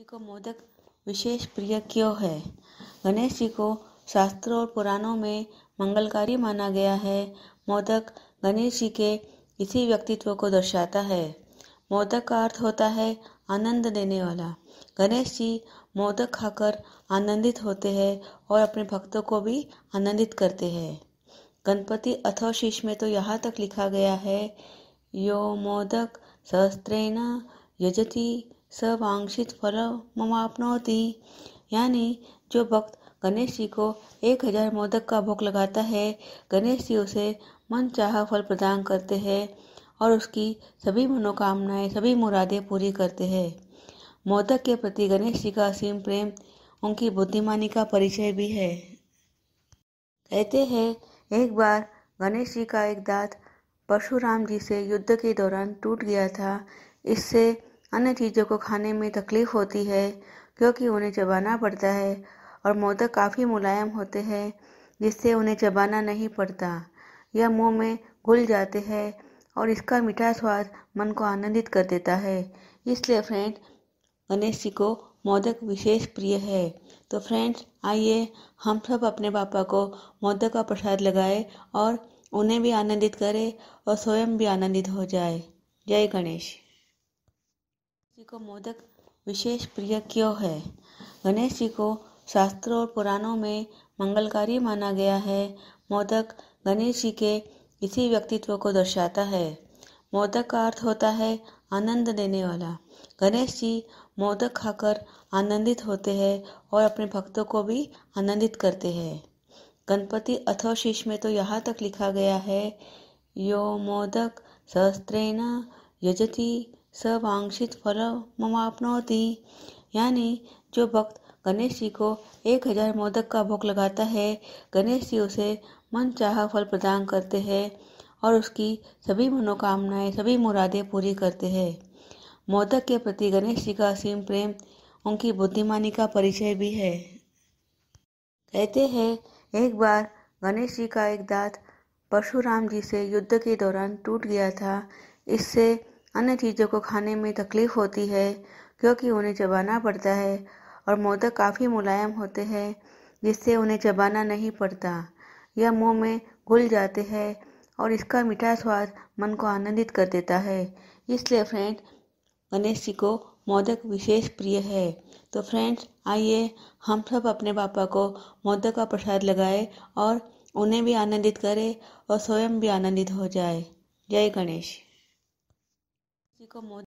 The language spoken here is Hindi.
जी को मोदक विशेष प्रिय क्यों है गणेश जी को शास्त्रों और पुराणों में मंगलकारी माना गया है मोदक गणेश जी के इसी व्यक्तित्व को दर्शाता है मोदक का अर्थ होता है आनंद देने वाला गणेश जी मोदक खाकर आनंदित होते हैं और अपने भक्तों को भी आनंदित करते हैं गणपति अथव शीश में तो यहाँ तक लिखा गया है यो मोदक सहस्त्रेण यजति सवांशित परमापनोति यानी जो भक्त गणेश जी को एक हजार मोदक का भोग लगाता है गणेश जी उसे मन चाह फल प्रदान करते हैं और उसकी सभी मनोकामनाएं सभी मुरादें पूरी करते हैं मोदक के प्रति गणेश जी का असीम प्रेम उनकी बुद्धिमानी का परिचय भी है कहते हैं एक बार गणेश जी का एक दांत परशुराम जी से युद्ध के दौरान टूट गया था इससे अन्य चीज़ों को खाने में तकलीफ़ होती है क्योंकि उन्हें चबाना पड़ता है और मोदक काफ़ी मुलायम होते हैं जिससे उन्हें चबाना नहीं पड़ता यह मुंह में घुल जाते हैं और इसका मीठा स्वाद मन को आनंदित कर देता है इसलिए फ्रेंड गणेश जी को मोदक विशेष प्रिय है तो फ्रेंड्स आइए हम सब अपने पापा को मोदक का प्रसाद लगाए और उन्हें भी आनंदित करें और स्वयं भी आनंदित हो जाए जय गणेश जी को मोदक विशेष प्रिय क्यों है गणेश जी को शास्त्रों और पुराणों में मंगलकारी माना गया है मोदक गणेश जी के इसी व्यक्तित्व को दर्शाता है मोदक का अर्थ होता है आनंद देने वाला गणेश जी मोदक खाकर आनंदित होते हैं और अपने भक्तों को भी आनंदित करते हैं गणपति अथवा शीश में तो यहाँ तक लिखा गया है यो मोदक सहस्त्रेण यजती सवांशित ममापनौती यानी जो भक्त गणेश जी को एक हजार मोदक का भोग लगाता है गणेश जी उसे मन चाह फल प्रदान करते हैं और उसकी सभी मनोकामनाएं सभी मुरादें पूरी करते हैं मोदक के प्रति गणेश जी का असीम प्रेम उनकी बुद्धिमानी का परिचय भी है कहते हैं एक बार गणेश जी का एक दांत परशुराम जी से युद्ध के दौरान टूट गया था इससे अन्य चीज़ों को खाने में तकलीफ़ होती है क्योंकि उन्हें चबाना पड़ता है और मोदक काफ़ी मुलायम होते हैं जिससे उन्हें चबाना नहीं पड़ता यह मुंह में घुल जाते हैं और इसका मीठा स्वाद मन को आनंदित कर देता है इसलिए फ्रेंड गणेश जी को मोदक विशेष प्रिय है तो फ्रेंड्स आइए हम सब अपने पापा को मोदक का प्रसाद लगाए और उन्हें भी आनंदित करें और स्वयं भी आनंदित हो जाए जय गणेश Così come ho